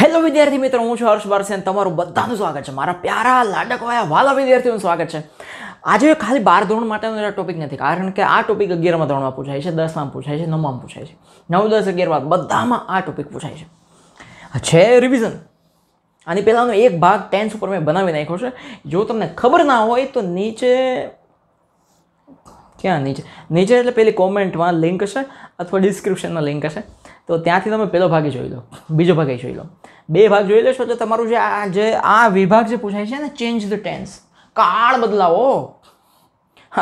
hello વિદ્યાર્થી મિત્રો હું છું હર્ષ બારસેન તમારું બધાનું સ્વાગત છે મારા પ્યારા લાડકવાયા વાલા વિદ્યાર્થીઓનું સ્વાગત છે આજે ખાલી બાર ધોરણ માટેનો ટોપિક નથી કારણ કે આ ટોપિક અગિયારમાં ધોરણમાં પૂછાય છે દસમાં પૂછાય છે નવમાં પૂછાય છે નવ દસ અગિયાર બાદ બધામાં આ ટોપિક પૂછાય છે છે રિવિઝન આની પહેલાંનો એક ભાગ ટેન્સ ઉપર મેં બનાવી નાખ્યો છે જો તમને ખબર ના હોય તો નીચે ક્યાં નીચે નીચે એટલે પેલી કોમેન્ટમાં લિંક હશે અથવા ડિસ્ક્રિપ્શનમાં લિંક હશે તો ત્યાંથી તમે પહેલો ભાગ જોઈ લો બીજો ભાગ જોઈ લો બે ભાગ જોઈ લેશો તો તમારું જે આ જે આ વિભાગ જે પૂછાય છે ને ચેન્જ ધ ટેન્સ કાળ બદલાવો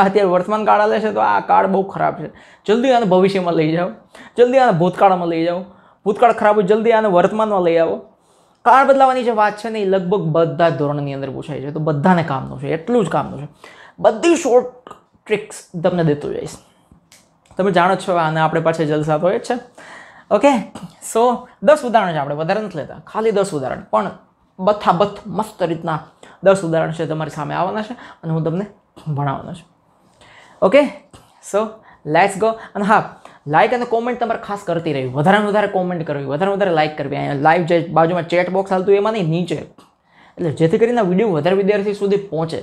અત્યારે વર્તમાન કાળ આલે છે તો આ કાળ બહુ ખરાબ છે જલ્દી આને ભવિષ્યમાં લઈ જાઓ જલ્દી આને ભૂતકાળમાં લઈ જાઓ ભૂતકાળ ખરાબ હોય જલ્દી આને વર્તમાનમાં લઈ આવો કાળ બદલાવાની જે વાત છે ને એ લગભગ બધા ધોરણની અંદર પૂછાય છે તો બધાને કામનું છે એટલું જ કામનું છે બધી શોર્ટ ટ્રિક્સ તમને દેતું જઈશ તમે જાણો છો આને આપણે પાછળ જલસા તો છે ઓકે સો દસ ઉદાહરણ છે આપણે વધારે નથી લેતા ખાલી દસ ઉદાહરણ પણ બથા બથ મસ્ત રીતના દસ ઉદાહરણ છે તમારી સામે આવવાના છે અને હું તમને ભણાવવાનો છું ઓકે સો લેટ્સ ગો અને હા લાઇક અને કોમેન્ટ તમારે ખાસ કરતી રહેવી વધારે વધારે કોમેન્ટ કરવી વધારે વધારે લાઇક કરવી અહીંયા લાઈવ જે બાજુમાં ચેટ બોક્સ હાલતું એમાં નહીં નીચે એટલે જેથી કરીને વિડીયો વધારે વિદ્યાર્થી સુધી પહોંચે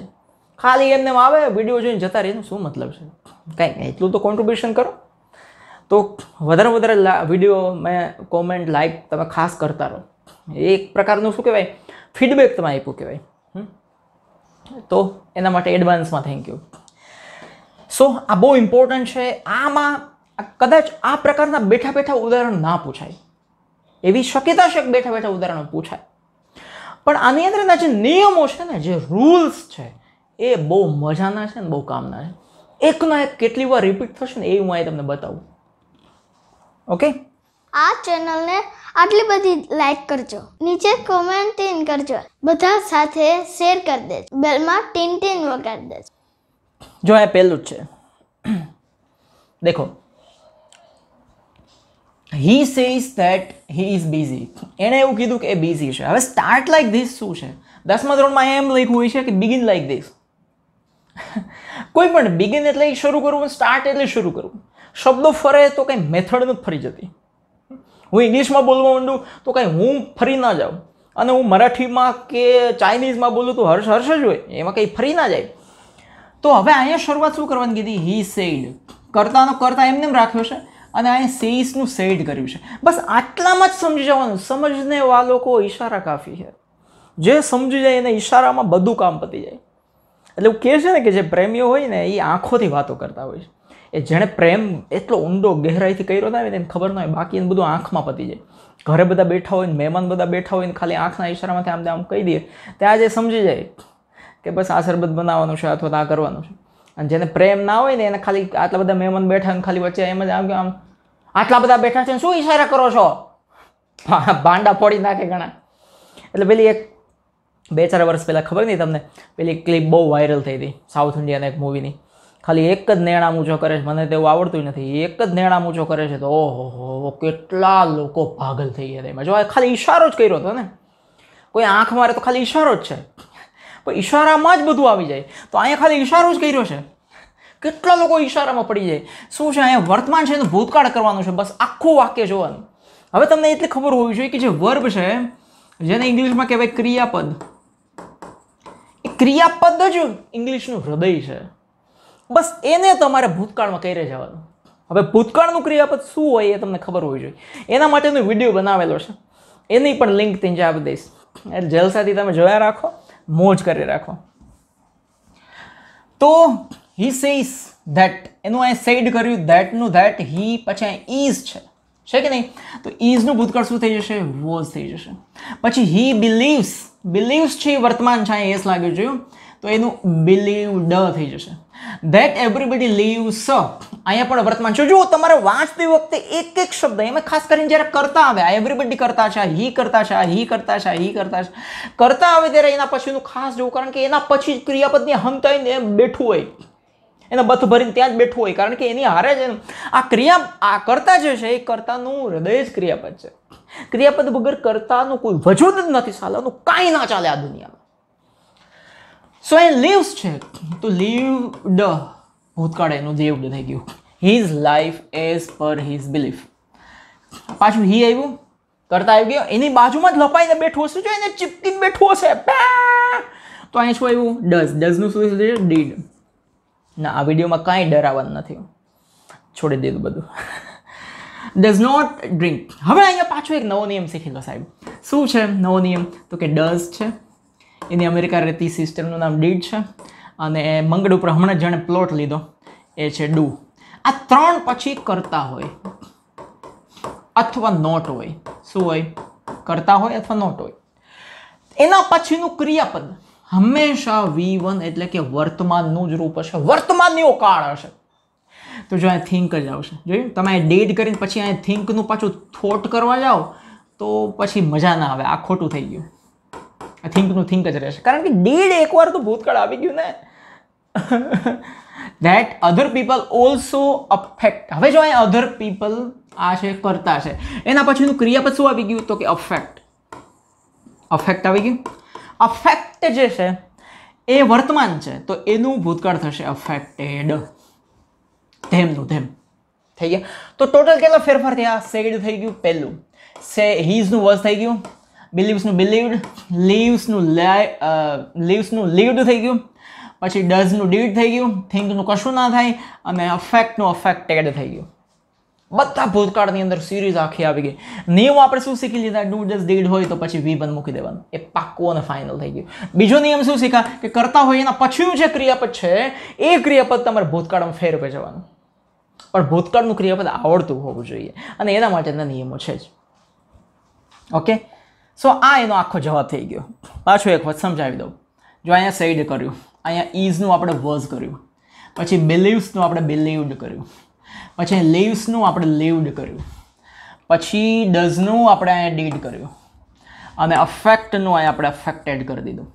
ખાલી એમને આવે વિડીયો જોઈને જતા રહીને શું મતલબ છે કંઈ નહીં એટલું તો કોન્ટ્રીબ્યુશન કરો તો વધારે વધારે વિડીયો મેં કોમેન્ટ લાઈક તમે ખાસ કરતા રહો એક પ્રકારનું શું કહેવાય ફીડબેક તમે આપ્યું કહેવાય તો એના માટે એડવાન્સમાં થેન્ક યુ સો આ બહુ ઇમ્પોર્ટન્ટ છે આમાં કદાચ આ પ્રકારના બેઠા બેઠા ઉદાહરણ ના પૂછાય એવી શક્યતા છે બેઠા બેઠા ઉદાહરણો પૂછાય પણ આની અંદરના જે નિયમો છે ને જે રૂલ્સ છે એ બહુ મજાના છે ને બહુ કામના છે એકના એક કેટલી વાર રિપીટ થશે ને એ હું અહીં તમને બતાવું ઓકે આ ચેનલને આટલી બધી લાઈક કરજો નીચે કોમેન્ટ ટીન કરજો બધા સાથે શેર કરી દેજ બેલમાં ટીન ટીન વગાડી દેજ જો આ પહેલું જ છે દેખો he says that he is busy એણે એવું કીધું કે એ બિઝી છે હવે સ્ટાર્ટ લાઈક ધીસ શું છે દસમા ધોરણમાં એમ લખ્યું હોય છે કે બિગિન લાઈક ધીસ કોઈ પણ બિગિન એટલે શરૂ કરવું સ્ટાર્ટ એટલે શરૂ કરવું શબ્દો ફરે તો કંઈ મેથડ નથી ફરી જતી હું ઇંગ્લિશમાં બોલવા માંડું તો કાંઈ હું ફરી ના જાઉં અને હું મરાઠીમાં કે ચાઇનીઝમાં બોલું તો હર્ષ હર્ષ જ હોય એમાં કંઈ ફરી ના જાય તો હવે અહીંયા શરૂઆત શું કરવાની કીધી હી સેઇડ કરતાનો કરતા એમને એમ રાખ્યો છે અને અહીંયા સેઈસનું સેઇડ કર્યું છે બસ આટલામાં જ સમજી જવાનું સમજને વાલો લોકો ઇશારા કાફી છે જે સમજી જાય એને ઇશારામાં બધું કામ પતી જાય એટલે એવું કહે છે ને કે જે પ્રેમીઓ હોય ને એ આંખોથી વાતો કરતા હોય છે એ જેણે પ્રેમ એટલો ઊંડો ગહેરાઈથી કર્યો હતા ને એને ખબર ન હોય બાકી એને બધું આંખમાં પતી જાય ઘરે બધા બેઠા હોય ને મહેમાન બધા બેઠા હોય ને ખાલી આંખના ઈશારામાંથી આમ આમ કહી દઈએ ત્યાં જે સમજી જાય કે બસ આ શરબત બનાવવાનું છે અથવા તો આ કરવાનું છે અને જેને પ્રેમ ના હોય ને એને ખાલી આટલા બધા મહેમાન બેઠા ને ખાલી વચ્ચે એમ જ આમ આમ આટલા બધા બેઠા છે શું ઈશારા કરો છો ભાંડા ફોડી નાખે ઘણા એટલે પેલી એક બે ચાર વર્ષ પહેલાં ખબર નહીં તમને પેલી ક્લિપ બહુ વાયરલ થઈ હતી સાઉથ ઇન્ડિયાના એક મૂવીની ખાલી એક જ નેણા ઊંચો કરે છે મને તેવું આવડતું નથી એક જ નેણા ઊંચો કરે છે તો ઓહો કેટલા લોકો પાગલ થઈ ગયા એમાં જો ખાલી ઈશારો જ કર્યો હતો ને કોઈ આંખ મારે તો ખાલી ઈશારો જ છે પણ ઈશારામાં જ બધું આવી જાય તો અહીંયા ખાલી ઈશારો જ કર્યો છે કેટલા લોકો ઈશારામાં પડી જાય શું છે અહીંયા વર્તમાન છે એનું ભૂતકાળ કરવાનું છે બસ આખું વાક્ય જોવાનું હવે તમને એટલી ખબર હોવી જોઈએ કે જે વર્બ છે જેને ઇંગ્લિશમાં કહેવાય ક્રિયાપદ ક્રિયાપદ જ ઇંગ્લિશનું હૃદય છે બસ એને તમારે ભૂતકાળમાં કહી જવાનું હવે ભૂતકાળનું ક્રિયાપદ શું હોય એ તમને ખબર હોવી જોઈએ એના માટેનો વિડીયો બનાવેલો છે એની પણ લિંક ત્યાં આપી દઈશ એટલે જલસાથી તમે જોયા રાખો મોજ કરી રાખો તો હી સેઝ ધેટ એનું અહીંયા સેડ કર્યું ધેટનું ધેટ હી પછી અહીં ઇઝ છે છે કે નહીં તો ઇઝનું ભૂતકાળ શું થઈ જશે વોઝ થઈ જશે પછી હી બિલીવ્સ બિલીવ્સ છે એ વર્તમાન છે એસ લાગ્યું જોયું તો એનું બિલીવ ડ થઈ જશે ધેટ એવરીબડી સ અહીંયા પણ વર્તમાન છે જુઓ તમારે વાંચતી વખતે એક એક શબ્દ એમાં ખાસ કરીને જ્યારે કરતા આવે આ એવરીબડી કરતા છે હી કરતા છે હી કરતા છે હી કરતા છે કરતા આવે ત્યારે એના પછીનું ખાસ જોવું કારણ કે એના પછી ક્રિયાપદની હમતાઈને બેઠું હોય એને બથ ભરીને ત્યાં જ બેઠું હોય કારણ કે એની હારે જ આ ક્રિયા આ કરતા જે છે એ કરતાનું હૃદય જ ક્રિયાપદ છે ક્રિયાપદ વગર કરતાનું કોઈ વજૂદ જ નથી ચાલવાનું કાંઈ ના ચાલે આ દુનિયામાં સો એ લીવ્સ છે તો ડ ભૂતકાળ એનું દેવડ થઈ ગયું his life as per his belief પાછું હી આવ્યું કરતા આવી ગયો એની બાજુમાં જ લપાઈને બેઠો હશે જો એને ચીપકીને બેઠો હશે તો અહીં શું આવ્યું ડઝ ડઝનું શું ડીડ ના આ વિડીયોમાં કાંઈ ડરાવવાનું નથી છોડી દીધું બધું ડઝ નોટ ડ્રિંક હવે અહીંયા પાછો એક નવો નિયમ શીખેલો સાહેબ શું છે નવો નિયમ તો કે ડઝ છે એની અમેરિકા રહેતી સિસ્ટરનું નામ ડીડ છે અને મંગળ ઉપર હમણાં જેણે પ્લોટ લીધો એ છે ડુ આ ત્રણ પછી કરતા હોય અથવા નોટ હોય શું હોય કરતા હોય અથવા નોટ હોય એના પછીનું ક્રિયાપદ હંમેશા વી વન એટલે કે વર્તમાનનું જ રૂપ હશે વર્તમાનની ઓકાળ હશે તો જો અહીંયા થિંક જ આવશે જોયું તમે ડેડ કરીને પછી અહીંયા થિંકનું પાછું થોટ કરવા જાઓ તો પછી મજા ના આવે આ ખોટું થઈ ગયું આ થિંકનું થિંક જ રહેશે કારણ કે ડેડ એકવાર તો ભૂતકાળ આવી ગયું ને that other people also affect હવે જો અહીં અધર પીપલ આ છે કરતા છે એના પછીનું ક્રિયાપદ શું આવી ગયું તો કે અફેક્ટ અફેક્ટ આવી ગયું અફેક્ટ અફેક્ટ જે છે એ વર્તમાન છે તો એનું ભૂતકાળ થશે અફેક્ટેડ ધેમનું ધેમ થઈ ગયા તો ટોટલ કેટલા ફેરફાર થયા સેડ થઈ ગયું પહેલું સે હીઝનું વોઝ થઈ ગયું બિલીવ્સનું બિલીવડ લીવ્સનું લીવ્સનું લીવડ થઈ ગયું પછી ડઝનું ડીડ થઈ ગયું થિંકનું કશું ના થાય અને અફેક્ટનું અફેક્ટેડ થઈ ગયું બધા ભૂતકાળની અંદર સિરીઝ આખી આવી ગઈ નિયમ આપણે શું શીખી લીધા ડુ જસ્ટ ડીડ હોય તો પછી વી વન મૂકી દેવાનું એ પાક્કું અને ફાઇનલ થઈ ગયું બીજો નિયમ શું શીખા કે કરતા હોય એના પછીનું જે ક્રિયાપદ છે એ ક્રિયાપદ તમારે ભૂતકાળમાં ફેરવે જવાનું પણ ભૂતકાળનું ક્રિયાપદ આવડતું હોવું જોઈએ અને એના માટેના નિયમો છે જ ઓકે સો આ એનો આખો જવાબ થઈ ગયો પાછો એક વખત સમજાવી દઉં જો અહીંયા સેડ કર્યું અહીંયા ઇઝનું આપણે વર્ઝ કર્યું પછી બિલીવ્સનું આપણે બિલીવડ કર્યું પછી લીવ્સનું આપણે લીવડ કર્યું પછી ડઝનું આપણે અહીંયા ડીડ કર્યું અને અફેક્ટનું અહીંયા આપણે અફેક્ટેડ કરી દીધું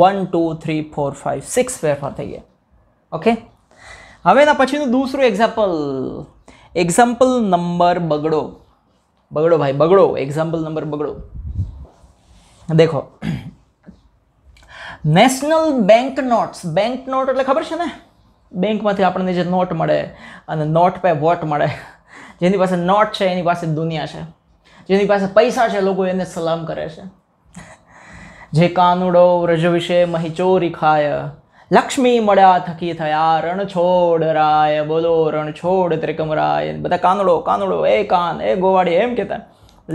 one two three four five six ફેરફાર થઈ ગયા ઓકે હવે એના પછીનું દૂસરું એક્ઝામ્પલ એક્ઝામ્પલ નંબર બગડો બગડો ભાઈ બગડો એક્ઝામ્પલ નંબર બગડો દેખો national bank notes bank note એટલે ખબર છે ને બેંકમાંથી આપણને જે નોટ મળે અને નોટ પે વોટ મળે જેની પાસે નોટ છે એની પાસે દુનિયા છે જેની પાસે પૈસા છે લોકો એને સલામ કરે છે જે કાનુડો વ્રજ વિશે મહી ચોરી ખાય લક્ષ્મી મળ્યા થકી થયા રણછોડ રાય બોલો રણછોડ ત્રિકમરાય બધા કાનડો કાનડો એ કાન એ ગોવાડી એમ કહેતા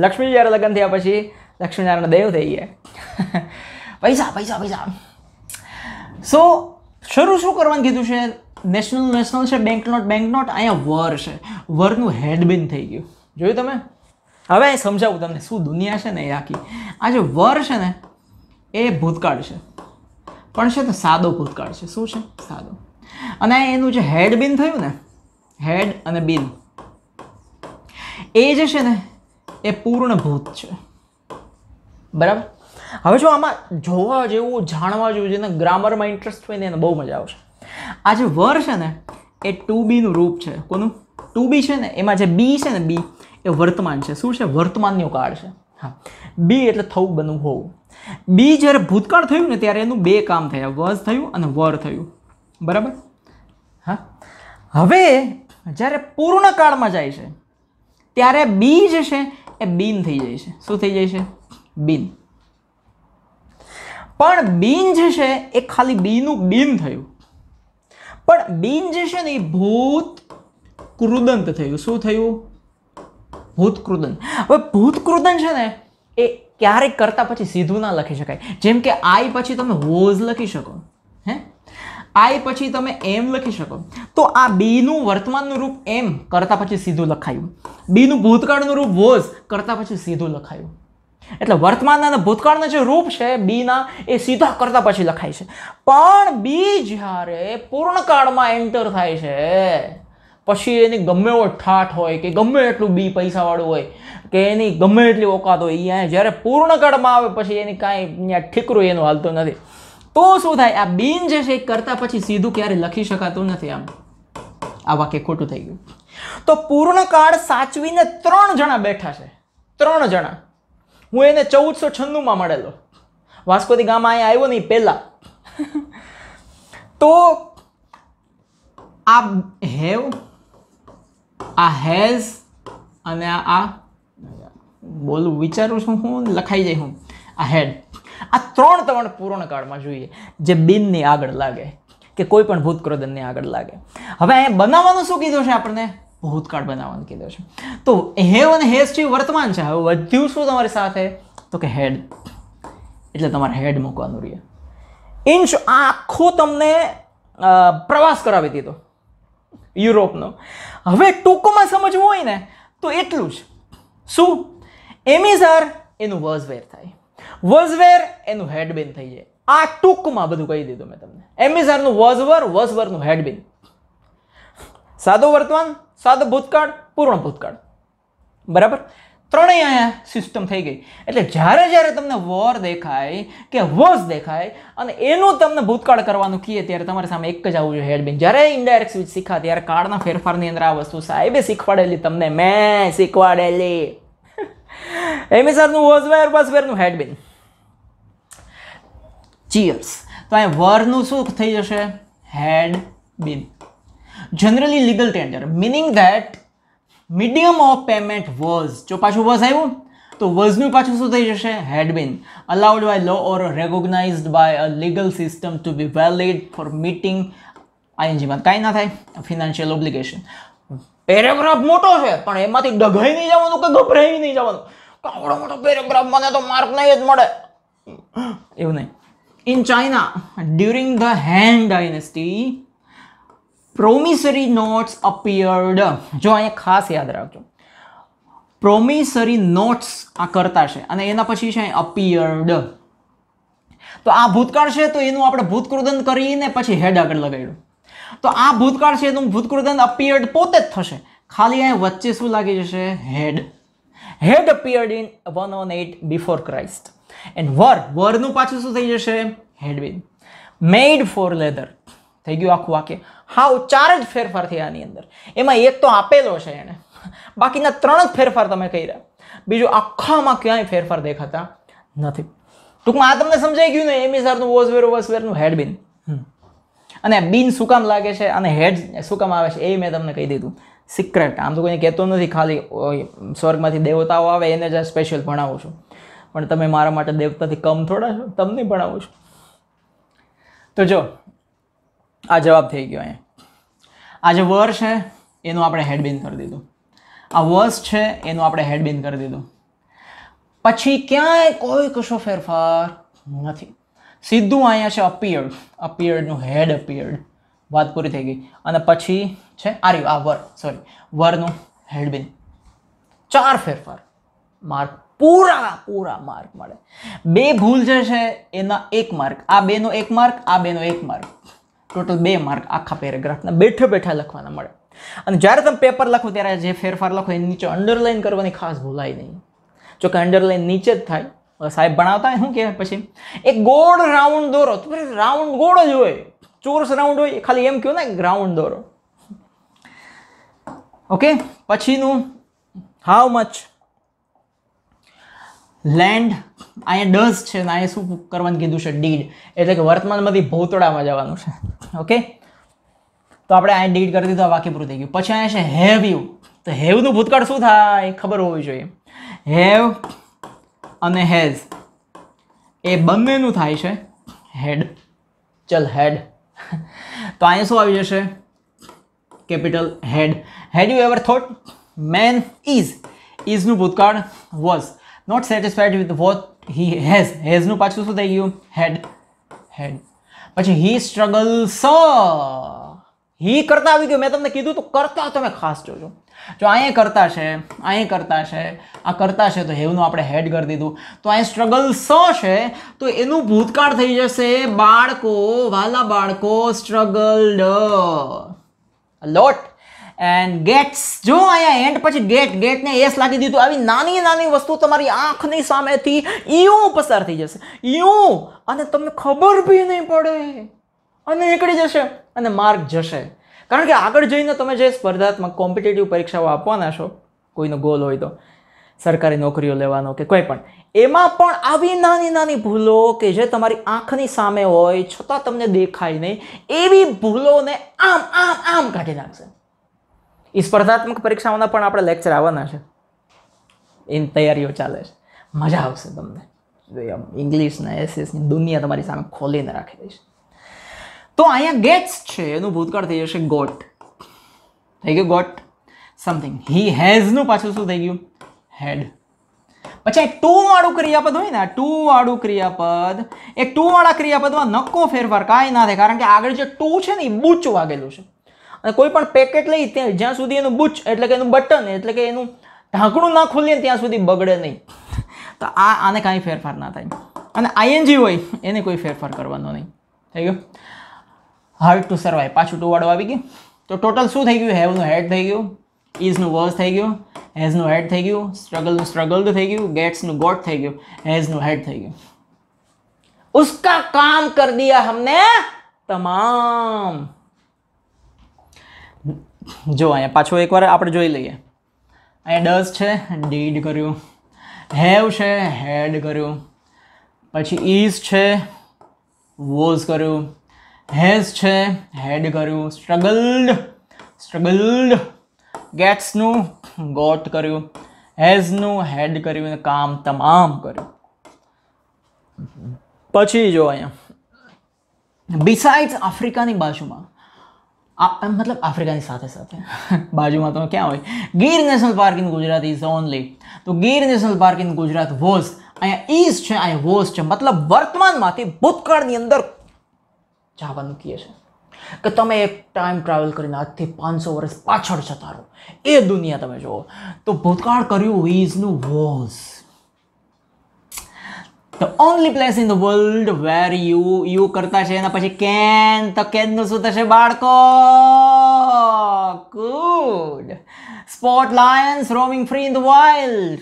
લક્ષ્મી જ્યારે લગ્ન થયા પછી લક્ષ્મીનારાયણ દેવ થઈ ગયા પૈસા પૈસા પૈસા સો શરૂ શું કરવાનું કીધું છે નેશનલ નેશનલ છે બેંક નોટ બેંક નોટ અહીંયા વર છે વરનું હેડબિન થઈ ગયું જોયું તમે હવે સમજાવું તમને શું દુનિયા છે ને એ આખી આ જે વર છે ને એ ભૂતકાળ છે પણ છે તો સાદો ભૂતકાળ છે શું છે સાદો અને એનું જે હેડબિન થયું ને હેડ અને બિન એ જે છે ને એ પૂર્ણ ભૂત છે બરાબર હવે જો આમાં જોવા જેવું જાણવા જેવું જેને ગ્રામરમાં ઇન્ટરેસ્ટ હોય ને એને બહુ મજા આવશે આ જે વર છે ને એ ટુ બીનું રૂપ છે કોનું ટુ બી છે ને એમાં જે બી છે ને બી એ વર્તમાન છે શું છે વર્તમાનનું કાળ છે હા બી એટલે થવું બનવું હોવું બી જ્યારે ભૂતકાળ થયું ને ત્યારે એનું બે કામ થયા વસ થયું અને વર થયું બરાબર હા હવે જ્યારે પૂર્ણ કાળમાં જાય છે ત્યારે બી જે છે એ બીન થઈ જાય છે શું થઈ જાય છે બીન પણ બીન જે છે એ ખાલી બીનું બીન થયું પણ બીન જે છે ને એ ભૂત ક્રુદંત થયું શું થયું ભૂત ભૂતકૃદન હવે ભૂત ભૂતકૃદન છે ને એ ક્યારેક કરતા પછી સીધું ના લખી શકાય જેમ કે આઈ પછી તમે હોઝ લખી શકો હે આઈ પછી તમે એમ લખી શકો તો આ બીનું વર્તમાનનું રૂપ એમ કરતા પછી સીધું લખાયું બીનું ભૂતકાળનું રૂપ વોઝ કરતા પછી સીધું લખાયું એટલે વર્તમાનના અને ભૂતકાળના જે રૂપ છે બીના એ સીધા કરતા પછી લખાય છે પણ બી જ્યારે પૂર્ણકાળમાં એન્ટર થાય છે પછી એની ગમે એવો ઠાઠ હોય કે ગમે એટલું બી પૈસાવાળું હોય કે એની ગમે એટલી ઓકાત હોય અહીંયા જ્યારે પૂર્ણકાળમાં આવે પછી એની કાંઈ અહીંયા ઠીકરું એનું હાલતું નથી તો શું થાય આ બીન જે છે એ કરતા પછી સીધું ક્યારે લખી શકાતું નથી આમ આ વાક્ય ખોટું થઈ ગયું તો પૂર્ણકાળ સાચવીને ત્રણ જણા બેઠા છે ત્રણ જણા હું એને ચૌદસો છન્નુંમાં મળેલો વાસ્કોદી ગામમાં અહીંયા આવ્યો નહીં પહેલાં તો આ હેવ આ હેઝ અને આ બોલું વિચારું છું હું લખાઈ જાય હું આ હેડ આ ત્રણ ત્રણ પૂર્ણકાળમાં જોઈએ જે બિનની આગળ લાગે કે કોઈ પણ ભૂતક્રોદનની આગળ લાગે હવે અહીંયા બનાવવાનું શું કીધું છે આપણને ભૂતકાળ બનાવવાનું કીધો છે તો હેવન અને હેઝ વર્તમાન છે હવે વધ્યું શું તમારી સાથે તો કે હેડ એટલે તમારે હેડ મૂકવાનું રહે ઇન્ચ આખો તમને પ્રવાસ કરાવી દીધો યુરોપનો હવે ટૂંકમાં સમજવું હોય ને તો એટલું જ શું એમિઝાર એનું વર્ઝવેર થાય વર્ઝવેર એનું હેડબિન થઈ જાય આ ટૂંકમાં બધું કહી દીધું મેં તમને એમિઝારનું વર્ઝવર વર્ઝવરનું હેડબિન સાદો વર્તમાન સાદ ભૂતકાળ પૂર્ણ ભૂતકાળ બરાબર ત્રણેય અહીંયા સિસ્ટમ થઈ ગઈ એટલે જ્યારે જ્યારે તમને વોર દેખાય કે વોઝ દેખાય અને એનું તમને ભૂતકાળ કરવાનું કહીએ ત્યારે તમારી સામે એક જ આવું જોઈએ હેડબેન જ્યારે ઇન્ડાયરેક્ટ સ્વિચ શીખા ત્યારે કાળના ફેરફારની અંદર આ વસ્તુ સાહેબે શીખવાડેલી તમને મેં શીખવાડેલી એમિસરનું વોઝવેર બસવેરનું હેડબેન ચીયર્સ તો અહીંયા વરનું શું થઈ જશે had been generally legal tender meaning that medium of payment was જો પાછું વર્ઝ આવ્યું તો વર્ઝનું પાછું શું થઈ જશે had been allowed by law or recognized by a legal system to be valid for meeting આઈએનજીમાં કાંઈ ના થાય ફિનાન્શિયલ ઓબ્લિગેશન પેરેગ્રાફ મોટો છે પણ એમાંથી ડઘાઈ નહીં જવાનું કે ગભરાઈ નહીં જવાનું કાવડો મોટો પેરેગ્રાફ મને તો માર્ક નહીં જ મળે એવું નહીં in China during the Han dynasty promissory notes appeared જો અહીંયા ખાસ યાદ રાખજો પ્રોમિસરી નોટ્સ આ કરતા છે અને એના પછી છે અપિયર્ડ તો આ ભૂતકાળ છે તો એનું આપણે ભૂતકૃદન કરીને પછી હેડ આગળ લગાડ્યું તો આ ભૂતકાળ છે એનું ભૂતકૃદન અપિયર્ડ પોતે જ થશે ખાલી અહીંયા વચ્ચે શું લાગી જશે had had appeared in one on at before Christ and વર વરનું પાછું શું થઈ જશે હેડવિન મેઇડ ફોર લેધર થઈ ગયું આખું વાક્ય હા ચાર જ ફેરફાર થયા આની અંદર એમાં એક તો આપેલો છે એણે બાકીના ત્રણ જ ફેરફાર તમે કહી રહ્યા બીજું આખામાં ક્યાંય ફેરફાર દેખાતા નથી ટૂંકમાં આ તમને સમજાઈ ગયું ને એમી સરનું વોઝવેર વોઝવેરનું હેડબિન અને બિન શું કામ લાગે છે અને હેડ શું કામ આવે છે એ મેં તમને કહી દીધું સિક્રેટ આમ તો કોઈને કહેતો નથી ખાલી સ્વર્ગમાંથી દેવતાઓ આવે એને જ સ્પેશિયલ ભણાવું છું પણ તમે મારા માટે દેવતાથી કમ થોડા છો તમને ભણાવું છું તો જો આ જવાબ થઈ ગયો અહીંયા આ જે વર છે એનું આપણે હેડબિન કરી દીધું આ વર્સ છે એનું આપણે હેડબિન કરી દીધું પછી ક્યાંય કોઈ કશો ફેરફાર નથી સીધું અહીંયા છે અપિયર્ડ અપિયર્ડનું હેડ અપિયર્ડ વાત પૂરી થઈ ગઈ અને પછી છે આરી આ વર સોરી વરનું હેડબિન ચાર ફેરફાર માર્ક પૂરા પૂરા માર્ક મળે બે ભૂલ જે છે એના એક માર્ક આ બેનો એક માર્ક આ બેનો એક માર્ક ટોટલ બે માર્ક આખા પેરેગ્રાફના બેઠે બેઠા લખવાના મળે અને જ્યારે તમે પેપર લખો ત્યારે જે ફેરફાર લખો એની નીચે અંડરલાઇન કરવાની ખાસ ભૂલાય નહીં જોકે અંડરલાઇન નીચે જ થાય સાહેબ ભણાવતા શું કહેવાય પછી એક ગોળ રાઉન્ડ દોરો તો રાઉન્ડ ગોળ જ હોય ચોરસ રાઉન્ડ હોય ખાલી એમ કહો ને રાઉન્ડ દોરો ઓકે પછીનું હાઉ મચ લેન્ડ અહીંયા ડસ છે અને અહીંયા શું કરવાનું કીધું છે ડીડ એટલે કે વર્તમાનમાંથી ભોતળામાં જવાનું છે ઓકે તો આપણે અહીંયા ડીડ કરી દીધું આ વાક્ય પૂરું થઈ ગયું પછી અહીંયા છે હેવ યુ તો હેવનું ભૂતકાળ શું થાય ખબર હોવી જોઈએ હેવ અને હેઝ એ બંનેનું થાય છે હેડ ચલ હેડ તો અહીંયા શું આવી જશે capital had had you ever thought man is ઇઝનું ભૂતકાળ was not satisfied with what he has હેઝનું પાછું શું થઈ ગયું હેડ હેડ પછી હી સ્ટ્રગલ સ હી કરતા આવી ગયું મેં તમને કીધું તો કરતા તમે ખાસ જોજો જો અહીંયા કરતા છે અહીંયા કરતા છે આ કરતા છે તો હેવનું આપણે હેડ કરી દીધું તો અહીંયા સ્ટ્રગલ સ છે તો એનું ભૂતકાળ થઈ જશે બાળકો વાલા બાળકો સ્ટ્રગલ્ડ લોટ એન્ડ ગેટ્સ જો અહીંયા એન્ડ પછી ગેટ ગેટને એસ લાગી દીધું આવી નાની નાની વસ્તુ તમારી આંખની સામેથી ઈયું પસાર થઈ જશે યું અને તમને ખબર બી નહીં પડે અને નીકળી જશે અને માર્ક જશે કારણ કે આગળ જઈને તમે જે સ્પર્ધાત્મક કોમ્પિટેટિવ પરીક્ષાઓ આપવાના છો કોઈનો ગોલ હોય તો સરકારી નોકરીઓ લેવાનો કે કોઈ પણ એમાં પણ આવી નાની નાની ભૂલો કે જે તમારી આંખની સામે હોય છતાં તમને દેખાય નહીં એવી ભૂલોને આમ આમ આમ કાઢી નાખશે એ સ્પર્ધાત્મક પરીક્ષાઓના પણ આપણે લેક્ચર આવવાના છે એની તૈયારીઓ ચાલે છે મજા આવશે તમને ઇંગ્લિશના એસએસની દુનિયા તમારી સામે ખોલીને રાખી દઈશ તો અહીંયા ગેટ્સ છે એનું ભૂતકાળ થઈ જશે ગોટ થઈ ગયું ગોટ સમથિંગ હી હેઝનું પાછું શું થઈ ગયું હેડ પછી ટુ વાળું ક્રિયાપદ હોય ને ટુ વાળું ક્રિયાપદ એ ટુ વાળા ક્રિયાપદમાં નક્કો ફેરફાર કાંઈ ના થાય કારણ કે આગળ જે ટુ છે ને એ બૂચ વાગેલું છે અને કોઈ પણ પેકેટ લઈ ત્યાં જ્યાં સુધી એનું બુચ એટલે કે એનું બટન એટલે કે એનું ઢાંકણું ના ખુલીએ ત્યાં સુધી બગડે નહીં તો આ આને કાંઈ ફેરફાર ના થાય અને આઈએનજી હોય એને કોઈ ફેરફાર કરવાનો નહીં થઈ ગયું હાર્ડ ટુ સર્વાઈવ પાછું ટુવાડો આવી ગયું તો ટોટલ શું થઈ ગયું હેવનું હેડ થઈ ગયું ઇઝનું વર્સ થઈ ગયું હેઝનું હેડ થઈ ગયું સ્ટ્રગલનું સ્ટ્રગલ્ડ થઈ ગયું ગેટ્સનું ગોટ થઈ ગયું હેઝનું હેડ થઈ ગયું उसका કામ કર दिया हमने તમામ જો અહીંયા પાછો એકવાર આપણે જોઈ લઈએ અહીંયા ડસ છે ડીડ કર્યું હેવ છે હેડ કર્યું પછી ઇઝ છે વોઝ કર્યું હેઝ છે હેડ કર્યું સ્ટ્રગલ્ડ સ્ટ્રગલ્ડ ગેટ્સનું ગોટ કર્યું હેઝનું હેડ કર્યું કામ તમામ કર્યું પછી જો અહીંયા બિસાઇડ્સ આફ્રિકાની બાજુમાં મતલબ આફ્રિકાની સાથે સાથે બાજુમાં તમે ક્યાં હોય Gir national park in Gujarat is only તો Gir national park in Gujarat was અહીંયા ઇઝ છે અહીંયા વોઝ છે મતલબ વર્તમાનમાંથી ભૂતકાળની અંદર જવાનું કહે છે કે તમે એક ટાઈમ ટ્રાવેલ કરીને આજથી પાંચસો વર્ષ પાછળ જતા રહો એ દુનિયા તમે જુઓ તો ભૂતકાળ કર્યું ઇઝનું was the only place in the world where you you કરતા છે એના પછી કેન તો કેનનું શું થશે બાળકો good spot lions roaming free in the wild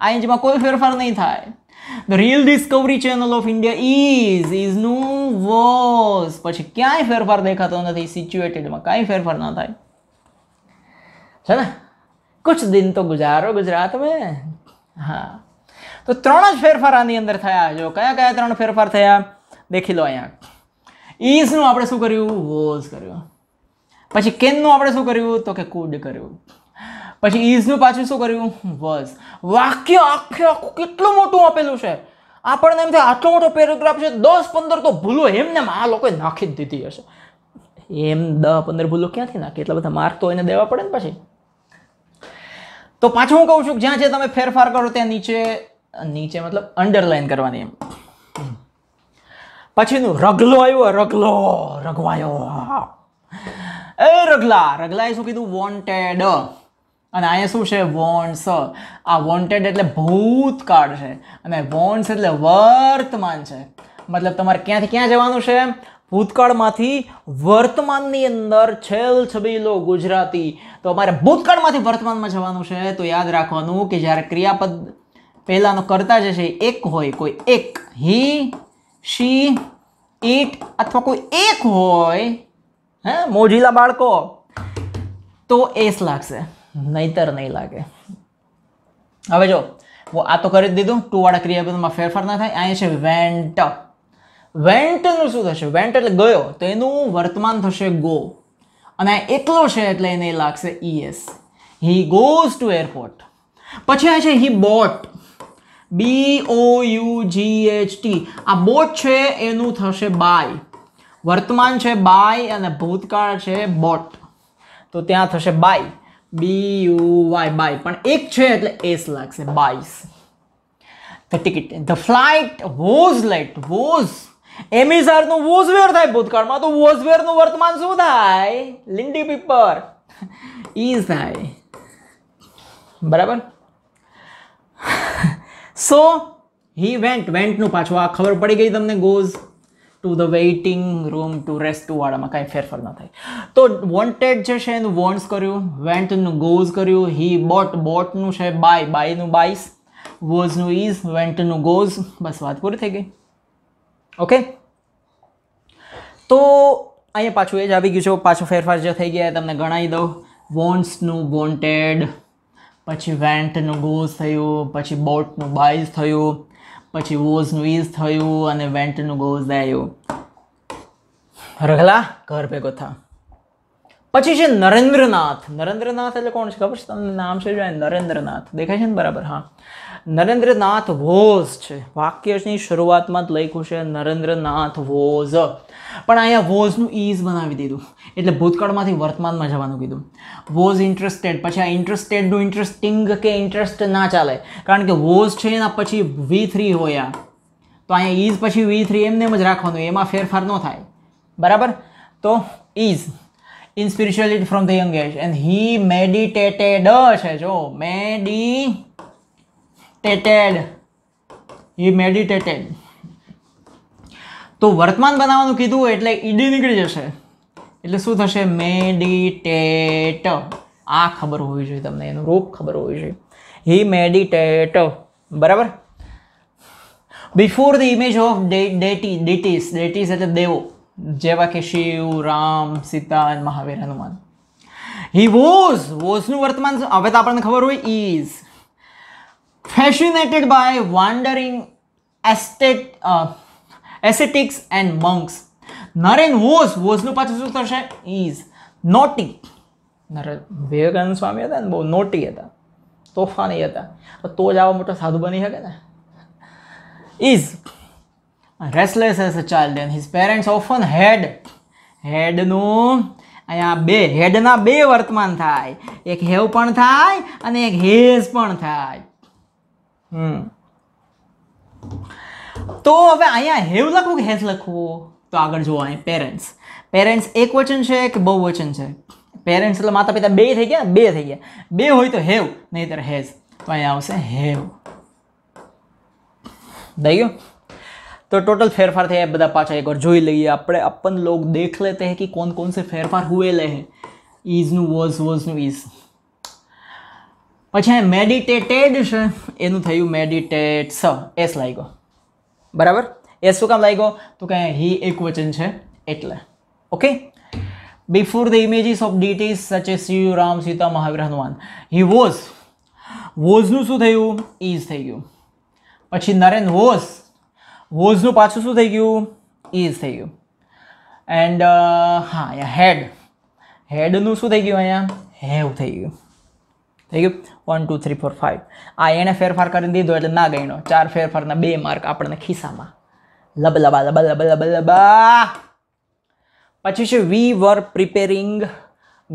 આ રેન્જમાં કોઈ ફેરફાર નહીં થાય the real Discovery Channel of India is is ઇઝનું વોઝ પછી ક્યાંય ફેરફાર દેખાતો નથી સિચ્યુએટેડમાં કાંઈ ફેરફાર ના થાય છે ને કુછ દિન તો ગુજારો ગુજરાત મેં હા તો ત્રણ જ ફેરફાર આની અંદર થયા જો કયા કયા ત્રણ ફેરફાર થયા દેખી લો અહીંયા ઈઝનું આપણે શું કર્યું વોઝ કર્યું પછી કેનનું આપણે શું કર્યું તો કે કુડ કર્યું પછી ઈઝનું પાછું શું કર્યું વોઝ વાક્ય આખે આખું કેટલું મોટું આપેલું છે આપણને એમ થાય આટલો મોટો પેરેગ્રાફ છે દસ પંદર તો ભૂલો એમને આ લોકોએ નાખી જ દીધી હશે એમ દસ પંદર ભૂલો ક્યાંથી નાખી એટલા બધા માર્ક તો એને દેવા પડે ને પછી તો પાછું હું કહું છું કે જ્યાં જે તમે ફેરફાર કરો ત્યાં નીચે નીચે મતલબ અંડરલાઈન કરવાની એમ પછીનું રગલો આવ્યો રગલો રગવાયો એ રગલા રગલાએ શું કીધું વોન્ટેડ અને અહીંયા શું છે વોન્ટ્સ આ વોન્ટેડ એટલે ભૂતકાળ છે અને વોન્ટ્સ એટલે વર્તમાન છે મતલબ તમારે ક્યાંથી ક્યાં જવાનું છે ભૂતકાળમાંથી વર્તમાનની અંદર છેલ છબીલો ગુજરાતી તો અમારે ભૂતકાળમાંથી વર્તમાનમાં જવાનું છે તો યાદ રાખવાનું કે જ્યારે ક્રિયાપદ પહેલાંનો કરતા જે છે એક હોય કોઈ એક હી શી ઇટ અથવા કોઈ એક હોય હે મોજીલા બાળકો તો એસ લાગશે નહીતર નહીં લાગે હવે જો આ તો કરી જ દીધું ટુ વાળા ક્રિયાપદમાં ફેરફાર ના થાય અહીંયા છે વેન્ટ વેન્ટનું શું થશે વેન્ટ એટલે ગયો તો એનું વર્તમાન થશે ગો અને એકલો છે એટલે એને લાગશે E S he goes to airport પછી આ છે he bought B O U G H T આ બોટ છે એનું થશે બાય વર્તમાન છે બાય અને ભૂતકાળ છે બોટ તો ત્યાં થશે buy B U Y buy પણ એક છે એટલે એસ લાગશે buys the ticket the flight was late was એમિઝારનું વોઝ વેર થાય ભૂતકાળમાં તો વોઝ વેરનું વર્તમાન શું થાય લિંડી પીપર ઈઝ થાય બરાબર સો હી વેન્ટ વેન્ટનું પાછું આ ખબર પડી ગઈ તમને goes to the waiting room to rest વાળામાં કાંઈ ફેરફાર ન થાય તો વોન્ટેડ જે છે એનું વોન્ટ્સ કર્યું વેન્ટનું ગોઝ કર્યું હી બોટ બોટનું છે બાય બાયનું બાઈસ વોઝનું ઇઝ વેન્ટનું ગોઝ બસ વાત પૂરી થઈ ગઈ ઓકે તો અહીંયા પાછું એ જ આવી ગયું છે પાછો ફેરફાર જે થઈ ગયા તમને ગણાવી દઉં વોન્ટ્સનું વોન્ટેડ પછી વેન્ટનું ગોઝ થયું પછી બોટનું બાઇઝ થયું પછી વોઝનું ઇઝ થયું અને વેન્ટનું ગોઝ આવ્યું રઘલા ઘર ભેગો થા પછી છે નરેન્દ્રનાથ નરેન્દ્રનાથ એટલે કોણ છે ખબર છે તમને નામ છે જો નરેન્દ્રનાથ દેખાય છે ને બરાબર હા નરેન્દ્રનાથ વોઝ છે વાક્યની શરૂઆતમાં જ લખ્યું છે નરેન્દ્રનાથ વોઝ પણ અહીંયા વોઝનું ઈઝ બનાવી દીધું એટલે ભૂતકાળમાંથી વર્તમાનમાં જવાનું કીધું વોઝ ઇન્ટરેસ્ટેડ પછી આ ઇન્ટરેસ્ટેડનું ઇન્ટરેસ્ટિંગ કે ઇન્ટરેસ્ટ ના ચાલે કારણ કે વોઝ છે એના પછી વી થ્રી હોય આ તો અહીંયા ઈઝ પછી વી થ્રી એમને એમ જ રાખવાનું એમાં ફેરફાર ન થાય બરાબર તો is in spirituality from the young age and he meditated છે જો મેડી ટેટેડ હી મેડિટેટેડ તો વર્તમાન બનાવવાનું કીધું એટલે ઈડી નીકળી જશે એટલે શું થશે મેડિટેટ આ ખબર હોવી જોઈએ તમને એનું રૂપ ખબર હોવી જોઈએ હી મેડિટેટ બરાબર before the image of deity deities deities એટલે દેવો જેવા કે શિવ રામ સીતા મહાવીર હનુમાન હી વોઝ વોઝનું વર્તમાન હવે તો આપણને ખબર હોય is fascinated by wandering uh, ascetics ascetics and monks Naren was વોઝનું પાછું શું થશે ઇઝ નોટી નરેન વિવેકાનંદ સ્વામી હતા ને બહુ નોટી હતા તોફાની હતા તો જ આવા મોટો સાધુ બની શકે ને is restless as a child and his parents often had હેડનું અહીંયા બે હેડના બે વર્તમાન થાય એક હેવ પણ થાય અને એક હેઝ પણ થાય તો હવે અહીંયા હેવ લખવું કે હેઝ લખવું તો આગળ જુઓ અહીં પેરેન્ટ્સ પેરેન્ટ્સ એક વચન છે કે બહુ વચન છે પેરેન્ટ્સ એટલે માતા પિતા બે થઈ ગયા બે થઈ ગયા બે હોય તો હેવ નહીતર હેઝ તો અહીંયા આવશે હેવ થઈ ગયું તો ટોટલ ફેરફાર થયા બધા પાછા એકવાર જોઈ લઈએ આપણે अपन लोग દેખ લેતે હે કે કોણ કોણ से ફેરફાર हुए લે હે ईज નું વોઝ વોઝ નું ઇઝ પછી મેડિટેટેડ છે એનું થયું સ એસ લાગ્યો બરાબર એ શું કામ લાગ્યો તો કે હી એક વચન છે એટલે okay before the images of deities such a Shiv Ram Sita Mahavir Hanuman he was વોઝનું શું થયું ઇઝ થઈ ગયું પછી નરેન વોઝ વોઝનું પાછું શું થઈ ગયું ઇઝ થઈ ગયું એન્ડ uh, હા અહીંયા હેડ હેડનું શું થઈ ગયું અહીંયા હેવ થઈ ગયું થઈ ગયું one two three four five આ એણે ફેરફાર કરી દીધો એટલે ના ગણ્યો ચાર ફેરફારના બે માર્ક આપણને ખિસ્સામાં લબ લબા લબા લબા લબા લબા પછી છે we were preparing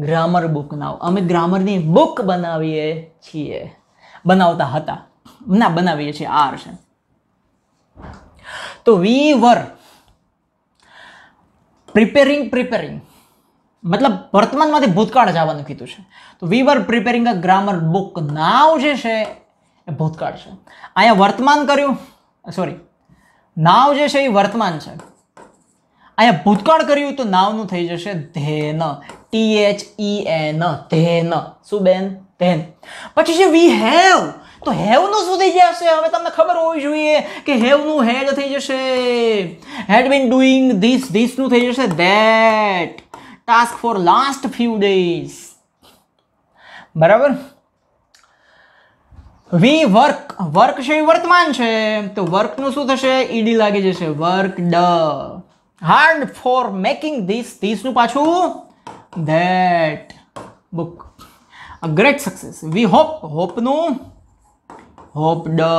grammar book now અમે ગ્રામરની બુક બનાવીએ છીએ બનાવતા હતા ના બનાવીએ છીએ આર છે તો વી વર પ્રિપેરિંગ પ્રિપેરિંગ મતલબ વર્તમાનમાંથી ભૂતકાળ જ આવવાનું કીધું છે તો we were preparing a grammar book now જે છે એ ભૂતકાળ છે અહીંયા વર્તમાન કર્યું સોરી નાવ જે છે એ વર્તમાન છે અહીંયા ભૂતકાળ કર્યું તો નાવનું થઈ જશે then T H E N then શું બેન ધેન પછી છે વી હેવ તો હેવનું શું થઈ જશે હવે તમને ખબર હોવી જોઈએ કે હેવનું હેડ થઈ જશે હેડ બીન ડુઈંગ ધીસ ધીસનું થઈ જશે that task for last few days બરાબર વી વર્ક વર્ક છે વર્તમાન છે તો વર્કનું શું થશે ઈડી લાગી જશે worked hard for making this ધીસનું પાછું that book a great success we hope હોપનું hoped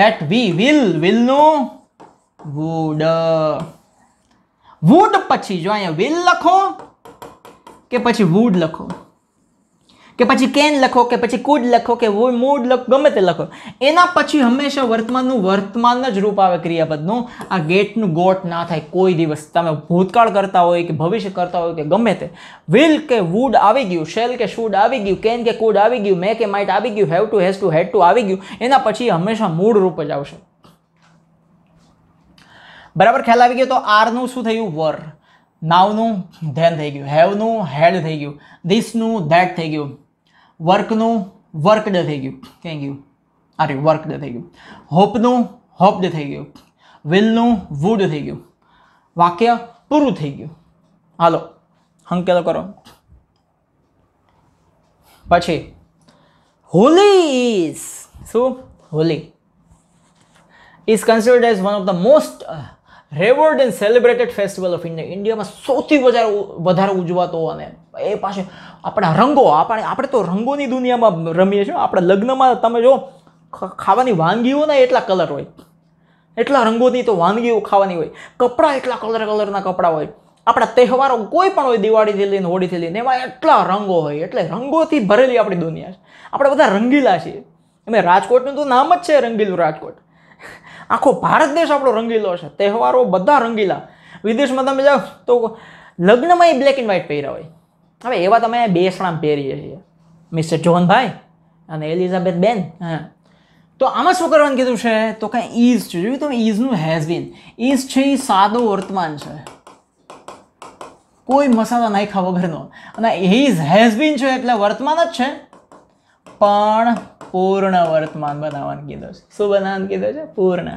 that we will વિલનું ડ વુડ પછી જો અહીંયા વિલ લખો કે પછી વુડ લખો કે પછી કેન લખો કે પછી કુડ લખો કે મૂડ લખો ગમે તે લખો એના પછી હંમેશા વર્તમાનનું વર્તમાન જ રૂપ આવે ક્રિયાપદનું આ ગેટનું ગોટ ના થાય કોઈ દિવસ તમે ભૂતકાળ કરતા હોય કે ભવિષ્ય કરતા હોય કે ગમે તે વિલ કે વુડ આવી ગયું શેલ કે શુડ આવી ગયું કેન કે કુડ આવી ગયું મે કે માઇટ આવી ગયું have to has to had to આવી ગયું એના પછી હંમેશા મૂળ રૂપ જ આવશે બરાબર ખ્યાલ આવી ગયો તો આરનું શું થયું વર નાવનું ધેન થઈ ગયું હેવનું હેડ થઈ ગયું ધીસનું ધેટ થઈ ગયું વર્કનું વર્કડ થઈ ગયું કઈ ગયું અરે વર્કડ થઈ ગયું હોપનું હોપડ થઈ ગયું વિલનું વુડ થઈ ગયું વાક્ય પૂરું થઈ ગયું હાલો હંકેલો કરો પછી હોલી ઇઝ શું Holi is considered as one of the most revered and celebrated festival of India ઇન્ડિયામાં સૌથી વધારે વધારે ઉજવાતો અને એ પાછો આપણા રંગો આપણે આપણે તો રંગોની દુનિયામાં રમીએ છીએ આપણા લગ્નમાં તમે જો ખાવાની વાનગીઓ ને એટલા કલર હોય એટલા રંગોની તો વાનગીઓ ખાવાની હોય કપડાં એટલા કલર કલરના કપડાં હોય આપણા તહેવારો કોઈ પણ હોય દિવાળીથી લઈને હોળીથી લઈને એમાં એટલા રંગો હોય એટલે રંગોથી ભરેલી આપણી દુનિયા છે આપણે બધા રંગીલા છીએ અમે રાજકોટનું તો નામ જ છે રંગીલું રાજકોટ આખો ભારત દેશ આપણો રંગીલો છે તહેવારો બધા રંગીલા વિદેશમાં તમે જાઓ તો લગ્નમાં એ બ્લેક એન્ડ વ્હાઇટ પહેર્યા હોય હવે એવા તમે બેસણા પહેરીએ છીએ મિસ્ટર જોહનભાઈ અને એલિઝાબેથ બેન હા તો આમાં શું કરવાનું કીધું છે તો કાંઈ ઈઝ છે જોયું તમે ઈઝનું હેઝ બીન ઈઝ છે એ સાદો વર્તમાન છે કોઈ મસાલા નાખ્યા વગરનો અને ઇઝ હેઝ બીન છે એટલે વર્તમાન જ છે પણ પૂર્ણ વર્તમાન બનાવવાનું કીધું છે શું બનાવવાનું કીધો છે પૂર્ણ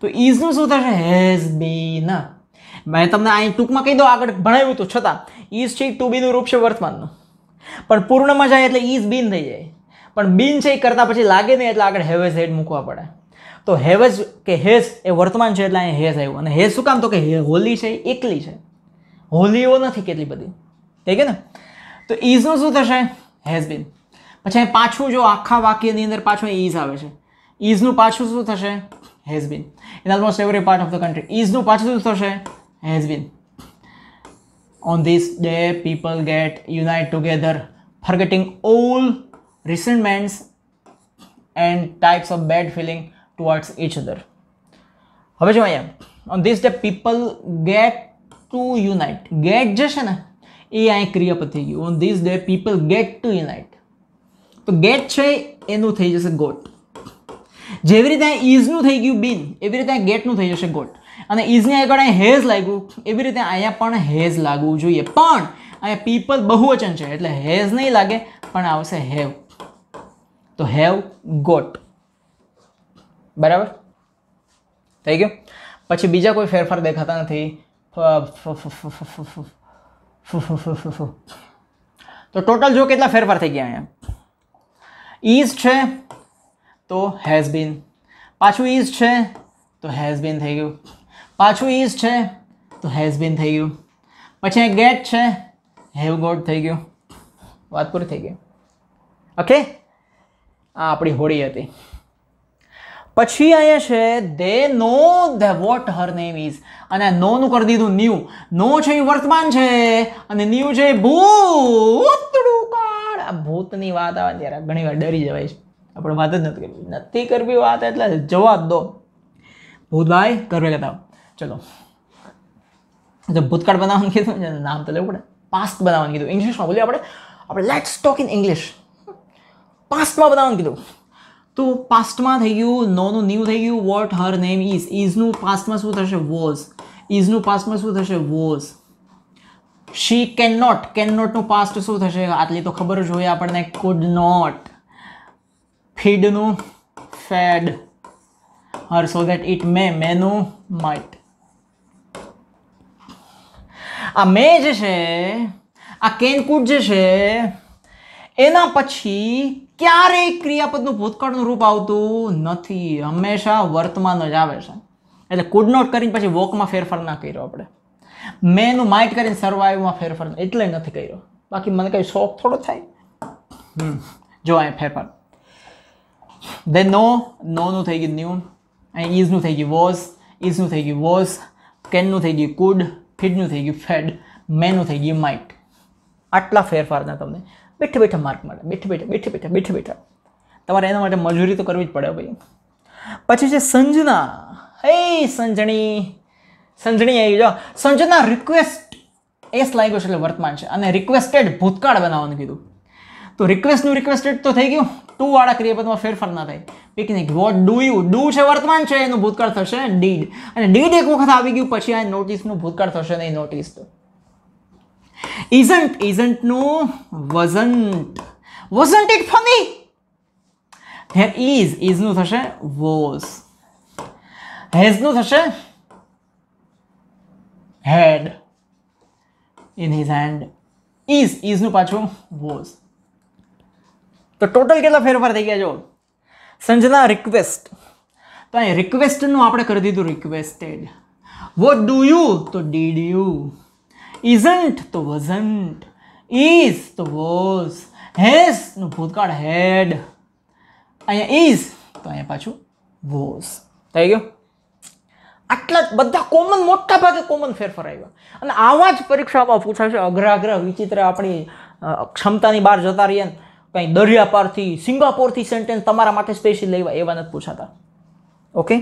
તો ઇઝનું શું થશે હેઝ બીન મેં તમને અહીં ટૂંકમાં કહી દો આગળ ભણાવ્યું હતું છતાં ઇઝ છે ટુ બીનું રૂપ છે વર્તમાનનું પણ પૂર્ણમાં જાય એટલે ઇઝ બીન થઈ જાય પણ બિન છે એ કરતાં પછી લાગે નહીં એટલે આગળ હેવેઝ હેડ મૂકવા પડે તો હેવેઝ કે હેઝ એ વર્તમાન છે એટલે અહીં હેઝ આવ્યું અને હેઝ શું કામ તો કે હોલી છે એકલી છે હોલીઓ નથી કેટલી બધી ઠીક ને તો ઇઝનું શું થશે હેઝ બીન પછી પાછું જો આખા વાક્યની અંદર પાછું ઇઝ આવે છે ઇઝનું પાછું શું થશે has been in almost every part of the country ઇઝનું પાછું શું થશે has been on this day people get unite together forgetting all resentments and types of bad feeling towards each other હવે જો અહીંયા on this day people get to unite get જશે ને એ અહીં ક્રિયાપદ થઈ ગયું on this day people get to unite તો ગેટ છે એનું થઈ જશે ગોટ જેવી રીતે અહીં ઇઝનું થઈ ગયું બિન એવી રીતે ગેટનું થઈ જશે ગોટ અને ઈઝની આગળ અહીંયા હેઝ લાગ્યું એવી રીતે અહીંયા પણ હેઝ લાગવું જોઈએ પણ અહીંયા પીપલ બહુવચન છે એટલે હેઝ નહીં લાગે પણ આવશે હેવ તો હેવ ગોટ બરાબર થઈ ગયું પછી બીજા કોઈ ફેરફાર દેખાતા નથી તો ટોટલ જો કેટલા ફેરફાર થઈ ગયા અહીંયા ઇઝ છે તો હેઝ બીન પાછું ઇઝ છે તો હેઝ બીન થઈ ગયું પાછું ઇઝ છે તો હેઝ બીન થઈ ગયું પછી ગેટ છે હેવ ગોટ થઈ ગયું વાત પૂરી થઈ ગઈ ઓકે આ આપણી હોળી હતી પછી અહીંયા છે they know the what her name is અને નોનું કરી દીધું ન્યૂ નો છે એ વર્તમાન છે અને ન્યૂ છે ભૂતડું આ ભૂતની વાત આવે ત્યારે ઘણી વાર ડરી જવાય છે આપણે વાત જ નથી કરવી નથી કરવી વાત એટલે જવા દો ભૂતભાઈ કરવે કહેતા ચલો જો ભૂતકાળ બનાવવાનું કીધું ને નામ તો લેવું પડે પાસ્ટ બનાવવાનું કીધું ઇંગ્લિશમાં બોલીએ આપણે આપણે લેટ્સ ટોક ઇન ઇંગ્લિશ પાસ્ટમાં બનાવવાનું કીધું તો પાસ્ટમાં થઈ ગયું નોનું ન્યૂ થઈ ગયું વોટ હર નેમ ઇઝ ઇઝનું પાસ્ટમાં શું થશે વોઝ ઇઝનું પાસ્ટમાં શું થશે was she can not can નોટનું પાસ્ટ શું થશે આટલી તો ખબર જ હોય આપણને કુડ નોટ ફીડનું fed her so that it may મેનું might આ મે જે છે આ કેન કુડ જે છે એના પછી ક્યારેય ક્રિયાપદનું ભૂતકાળનું રૂપ આવતું નથી હંમેશા વર્તમાન જ આવે છે એટલે કુડ નોટ કરીને પછી વોકમાં ફેરફાર ના કર્યો આપણે મેં એનું માઇટ કરીને સર્વાઈવમાં ફેરફાર એટલે નથી કર્યો બાકી મને કંઈ શોખ થોડો થાય જો અહીં ફેરફાર દે નો નોનું થઈ ગયું ન્યૂ અહીં ઇઝનું થઈ ગયું વોઝ ઇઝનું થઈ ગયું વોઝ કેનનું થઈ ગયું કુડ ફિડનું થઈ ગયું ફેડ મેનું થઈ ગયું માઇટ આટલા ફેરફારના તમને બેઠે બેઠા માર્ક મળે બેઠે બેઠા બેઠે બેઠા બેઠે બેઠા તમારે એના માટે મજૂરી તો કરવી જ પડે ભાઈ પછી છે સંજના હે સંજણી સંજણી આવી જો સંજના રિક્વેસ્ટ એસ લાગ્યો છે એટલે વર્તમાન છે અને રિક્વેસ્ટેડ ભૂતકાળ બનાવવાનું કીધું તો રિક્વેસ્ટનું રિક્વેસ્ટેડ તો થઈ ગયું ટુ વાળા ક્રિયાપદમાં ફેરફાર ના થાય picnic what do you do છે વર્તમાન છે એનું ભૂતકાળ થશે ડીડ અને ડીડ એક વખત આવી ગયું પછી આ નોટિસનું ભૂતકાળ થશે નહીં નોટિસ તો ઇઝન્ટ ઇઝન્ટનું wasn't wasn't it funny there is ઇઝનું થશે વોઝ હેઝનું થશે had in his hand is ઇઝનું પાછું વોઝ તો ટોટલ કેટલા ફેરફાર થઈ ગયા જો સંજના રિક્વેસ્ટ તો અહીં રિક્વેસ્ટનું આપણે કરી દીધું રિક્વેસ્ટેડ વોટ ડુ યુ તો ડીડ યુ ઇઝન્ટ તો વઝન્ટ ઇઝ તો વોઝ નું ભૂતકાળ હેડ અહીંયા ઇઝ તો અહીંયા પાછું વોઝ થઈ ગયું આટલા જ બધા કોમન મોટા ભાગે કોમન ફેરફાર આવ્યા અને આવા જ પરીક્ષામાં પૂછાશે અઘરાગ્રહ વિચિત્ર આપણી ક્ષમતાની બહાર જતા રહીએ ને કંઈ દરિયા પારથી સિંગાપોરથી સેન્ટેન્સ તમારા માટે સ્પેશિયલ લેવા એવા નથી પૂછાતા ઓકે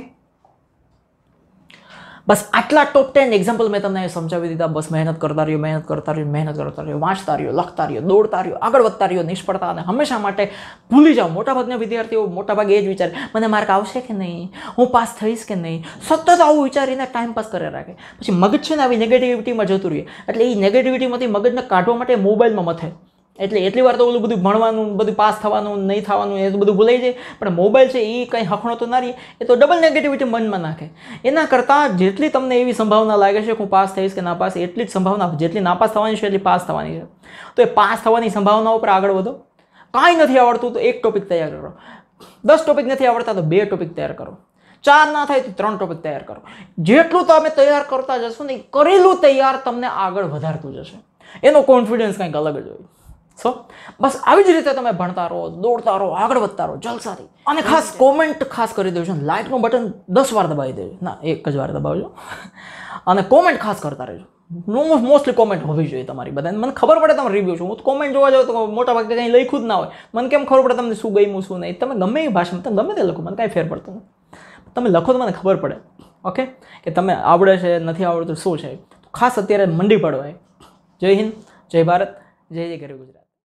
બસ આટલા ટોપ ટેન એક્ઝામ્પલ મેં તમને સમજાવી દીધા બસ મહેનત કરતા રહ્યો મહેનત કરતા રહ્યો મહેનત કરતા રહ્યો વાંચતા રહ્યો લખતા રહ્યો દોડતા રહ્યો આગળ વધતા રહ્યો નિષ્ફળતા અને હંમેશા માટે ભૂલી જાઓ મોટાભાગના વિદ્યાર્થીઓ મોટાભાગે એ જ વિચારે મને માર્ક આવશે કે નહીં હું પાસ થઈશ કે નહીં સતત આવું વિચારીને ટાઈમ પાસ કર્યા રાખે પછી મગજ છે ને આવી નેગેટિવિટીમાં જતું રહીએ એટલે એ નેગેટિવિટીમાંથી મગજને કાઢવા માટે મોબાઈલમાં મથે એટલે એટલી વાર તો ઓલું બધું ભણવાનું બધું પાસ થવાનું નહીં થવાનું એ બધું ભૂલાઈ જાય પણ મોબાઈલ છે એ કંઈ હખણો તો ના રહીએ એ તો ડબલ નેગેટિવિટી મનમાં નાખે એના કરતાં જેટલી તમને એવી સંભાવના લાગે છે કે હું પાસ થઈશ કે પાસ એટલી જ સંભાવના જેટલી પાસ થવાની છે એટલી પાસ થવાની છે તો એ પાસ થવાની સંભાવના ઉપર આગળ વધો કાંઈ નથી આવડતું તો એક ટોપિક તૈયાર કરો દસ ટોપિક નથી આવડતા તો બે ટોપિક તૈયાર કરો ચાર ના થાય તો ત્રણ ટોપિક તૈયાર કરો જેટલું તમે તૈયાર કરતા જશો ને કરેલું તૈયાર તમને આગળ વધારતું જશે એનો કોન્ફિડન્સ કંઈક અલગ જ હોય સો બસ આવી જ રીતે તમે ભણતા રહો દોડતા રહો આગળ વધતા રહો જલસાથી અને ખાસ કોમેન્ટ ખાસ કરી દેજો લાઇકનું બટન દસ વાર દબાવી દેજો ના એક જ વાર દબાવજો અને કોમેન્ટ ખાસ કરતા રહેજો મોસ્ટલી કોમેન્ટ હોવી જોઈએ તમારી બધાને મને ખબર પડે તમે રિવ્યુ છું હું કોમેન્ટ જોવા જાઉં તો મોટા ભાગે કંઈ લખ્યું જ ના હોય મને કેમ ખબર પડે તમને શું ગમ્યું શું નહીં તમે ગમે એ ભાષામાં તમે ગમે તે લખો મને કાંઈ ફેર પડતો નથી તમે લખો તો મને ખબર પડે ઓકે કે તમે આવડે છે નથી આવડતું શું છે ખાસ અત્યારે મંડી પડવાય જય હિન્દ જય ભારત જય જય ગરી ગુજરાત